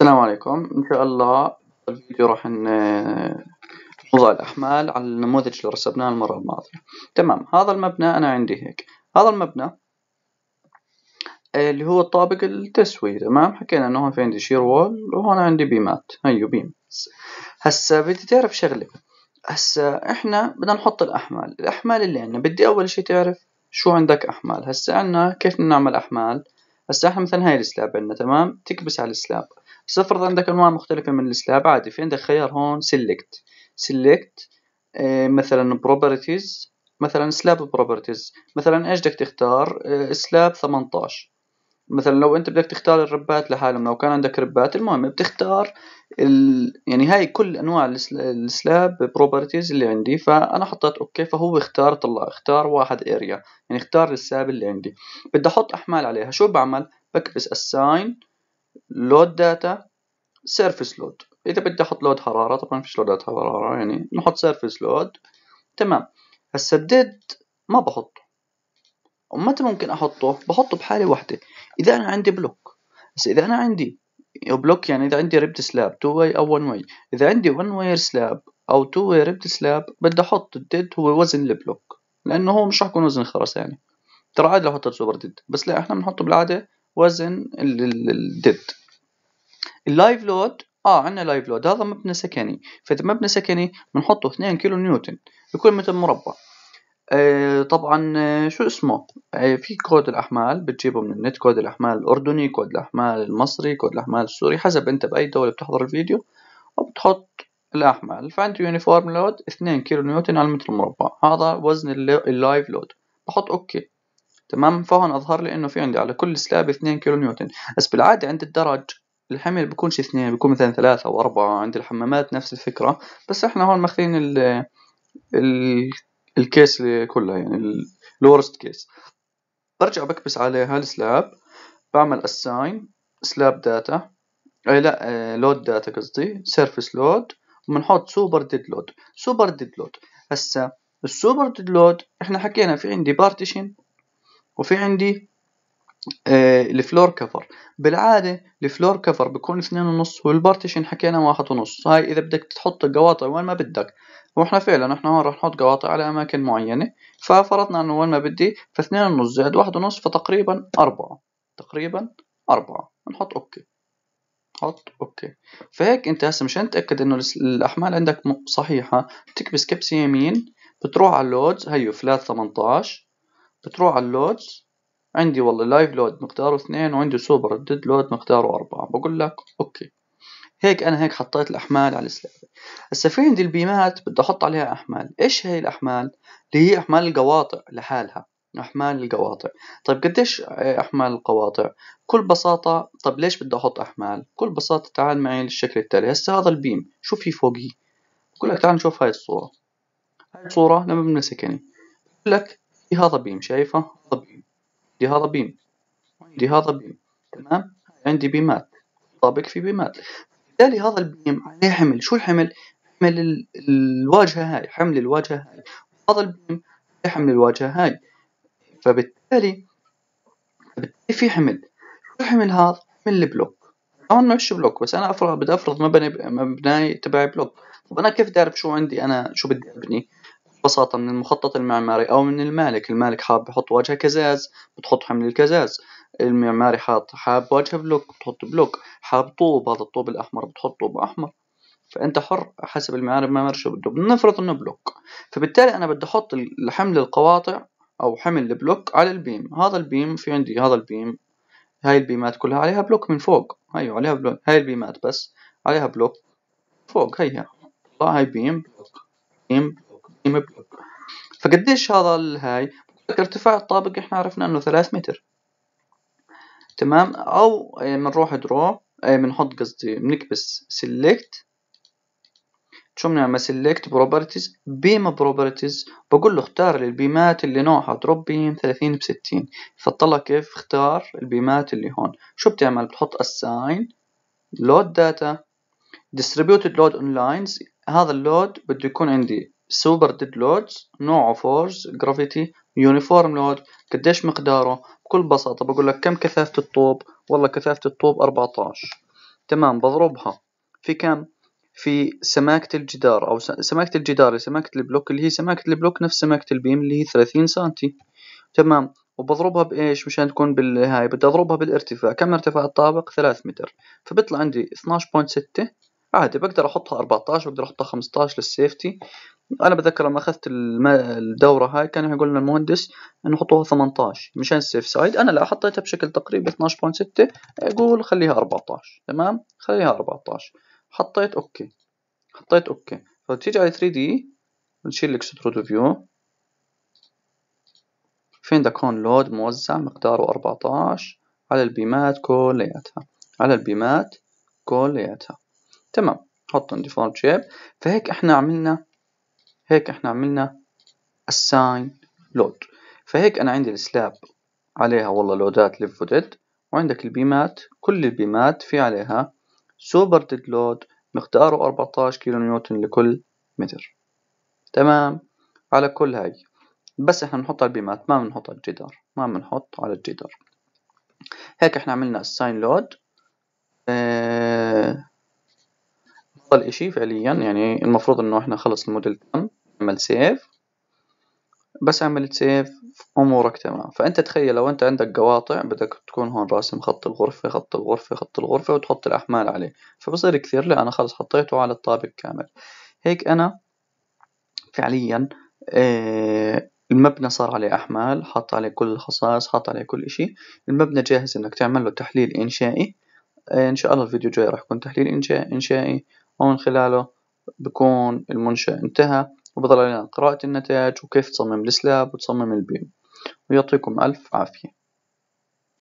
السلام عليكم إن شاء الله في الفيديو راح نوضع الأحمال على النموذج اللي رسبناه المرة الماضية تمام هذا المبنى أنا عندي هيك هذا المبنى اللي هو الطابق التسوي تمام حكينا انه هون في عندي شير وول وهون عندي بيمات هيو بيم هسا بدي تعرف شغله هسا احنا بدنا نحط الاحمال الاحمال اللي عندنا بدي اول شي تعرف شو عندك احمال هسا عندنا كيف نعمل احمال هسه احنا مثلا هاي السلاب عندنا تمام تكبس على السلاب سفرض افرض عندك انواع مختلفة من السلاب عادي في عندك خيار هون سيلكت سيلكت آه، مثلا بروبرتيز مثلا سلاب بروبرتيز مثلا ايش بدك تختار سلاب آه، 18 مثلا لو انت بدك تختار الربات لحالهم لو كان عندك ربات المهم بتختار ال... يعني هاي كل انواع السلاب بروبرتيز اللي عندي فانا حطيت اوكي فهو اختار طلع اختار واحد اريا يعني اختار السلاب اللي عندي بدي احط احمال عليها شو بعمل بكبس assign load data surface load اذا بدي احط لود حراره طبعا فيش لودات حراره يعني نحط surface load تمام هسا الديد ما بحط ومتى ممكن احطه بحطه بحاله واحده اذا انا عندي بلوك بس اذا انا عندي بلوك يعني اذا عندي ريبت سلاب 2 واي او 1 واي اذا عندي 1 واير سلاب او 2 واي ريبت سلاب بدي احط الديد هو وزن البلوك لانه هو مش رح يكون وزن خرس يعني ترى عادي لو حطيت سوبر ديد بس لا احنا بنحطه بالعاده وزن الديد اللايف لود اه عندنا لايف لود هذا مبنى سكني فاذا مبنى سكني بنحطه 2 كيلو نيوتن لكل متر مربع آه، طبعا آه، شو اسمه آه، في كود الاحمال بتجيبه من النت كود الاحمال الاردني كود الاحمال المصري كود الاحمال السوري حسب انت باي دوله بتحضر الفيديو وبتحط الاحمال فانت يونيفورم لود 2 كيلو نيوتن على المتر المربع هذا وزن اللايف لود بحط اوكي تمام فهون اظهر لي انه في عندي على كل سلاب 2 كيلو نيوتن بس بالعاده عند الدرج الحمل شي اثنين بيكون مثلا ثلاثة أو أربعة عند الحمامات نفس الفكرة بس احنا هون ماخذين ال الكيس اللي كلها يعني الورست كيس برجع بكبس عليها السلاب بعمل assign سلاب داتا اي لا لود آه، داتا قصدي سيرفيس لود وبنحط سوبر ديد لود سوبر ديد لود هسا السوبر ديد لود احنا حكينا في عندي بارتيشن وفي عندي آه، الفلور كفر بالعادة الفلور كفر بيكون اثنين ونص والبارتيشن حكينا واحد ونص هاي اذا بدك تحط القواطع وين ما بدك واحنا فعلا احنا هون رح نحط قواطع على اماكن معينة ففرضنا انه وين ما بدي فاثنين ونص زائد واحد ونص فتقريبا اربعة تقريبا اربعة نحط اوكي حط اوكي فهيك انت هسه مشان تتاكد انه الاحمال عندك صحيحه بتكبس كبسه يمين بتروح على اللودز هيو فلات 18 بتروح على اللودز عندي والله لايف لود مقداره 2 وعندي سوبر ديد لود مقداره 4 بقول لك اوكي هيك انا هيك حطيت الاحمال على السلاك السفينة دي البيمات بدي أحط عليها أحمال، إيش هي الأحمال؟ اللي هي أحمال القواطع لحالها، أحمال القواطع، طيب قديش أحمال القواطع؟ بكل بساطة طب ليش بدي أحط أحمال؟ بكل بساطة تعال معي للشكل التالي، هسه هذا البيم شو في فوقي؟ بقول لك تعال نشوف هاي الصورة، هاي الصورة لما بنمسك بقول لك في هذا بيم شايفه؟ هذا بيم، عندي هذا بيم، دي هذا بيم، تمام؟ عندي بيمات، طابق في بيمات بالتالي هذا البيم عليه حمل شو الحمل؟ حمل الواجهة هاي حمل الواجهة هاي هذا البيم عليه حمل الواجهة هاي فبالتالي بالتالي في حمل شو الحمل هذا؟ حمل البلوك طبعا ما فيش بلوك بس انا افرض بدي افرض مبنى مبناي تبعي بلوك طب انا كيف بدي اعرف شو عندي انا شو بدي ابني؟ ببساطة من المخطط المعماري أو من المالك، المالك حاب يحط واجهة كزاز بتحط حمل الكزاز، المعماري حاط حاب واجهه بلوك بتحط بلوك حاب طوب هذا الطوب الأحمر بتحط طوب أحمر فأنت حر حسب المعماري المعمار شو بده بنفرض إنه بلوك فبالتالي أنا بدي أحط حمل القواطع أو حمل البلوك على البيم هذا البيم في عندي هذا البيم هاي البيمات كلها عليها بلوك من فوق هاي أيوة، عليها بلوك هاي البيمات بس عليها بلوك فوق هيها هاي بيم بلوك بيم بلوك بيم بلوك فقديش هذا الهاي ارتفاع الطابق احنا عرفنا انه ثلاث متر تمام او بنروح درو بنحط قصدي بنكبس سيلكت شو بنعمل سيلكت بروبرتيز بيم بروبرتيز بقول له اختار لي البيمات اللي نوعها دروب بيم 30 ب 60 فطلع كيف اختار البيمات اللي هون شو بتعمل بتحط اساين لود داتا ديستريبيوتد لود اون لاينز هذا اللود بده يكون عندي سوبر ديد لودز نوعه فورس جرافيتي يونيفورم لود قديش مقداره بكل بساطة بقول لك كم كثافة الطوب والله كثافة الطوب 14 تمام بضربها في كم في سماكة الجدار أو سماكة الجدار سماكة البلوك اللي هي سماكة البلوك نفس سماكة البيم اللي هي 30 سنتي تمام وبضربها بإيش مشان تكون بالهاي بدي أضربها بالارتفاع كم ارتفاع الطابق 3 متر فبيطلع عندي 12.6 عادي بقدر أحطها 14 بقدر أحطها 15 للسيفتي انا بتذكر لما اخذت الدوره هاي كان يقول لنا المهندس انه حطوها 18 مشان السيف سايد انا لا حطيتها بشكل تقريبي 12.6 اقول خليها 14 تمام خليها 14 حطيت اوكي حطيت اوكي فتيجي على 3 دي نشيل لك سترود فيو فين ذا كون لود موزع مقداره 14 على البيمات كلياتها على البيمات كلياتها تمام حط ديفولت شيب فهيك احنا عملنا هيك احنا عملنا assign load فهيك انا عندي السلاب عليها والله لودات ليف وديد وعندك البيمات كل البيمات في عليها سوبر ديد لود مقداره 14 كيلو نيوتن لكل متر تمام على كل هاي بس احنا بنحط البيمات ما بنحط الجدار ما بنحط على الجدار هيك احنا عملنا الساين لود اه... افضل اشي فعليا يعني المفروض انه احنا خلص الموديل تم اعمل سيف بس عملت سيف امورك تمام فانت تخيل لو انت عندك قواطع بدك تكون هون راسم خط الغرفة خط الغرفة خط الغرفة وتحط الاحمال عليه فبصير كثير لا انا خلص حطيته على الطابق كامل هيك انا فعليا آه المبنى صار عليه أحمال حط عليه كل الخصائص حط عليه كل إشي المبنى جاهز إنك تعمل له تحليل إنشائي آه، إن شاء الله الفيديو الجاي راح يكون تحليل إنشائي إنشائي ومن خلاله بكون المنشأ انتهى وبضل علينا قراءة النتائج وكيف تصمم السلاب وتصمم البيم ويعطيكم ألف عافية.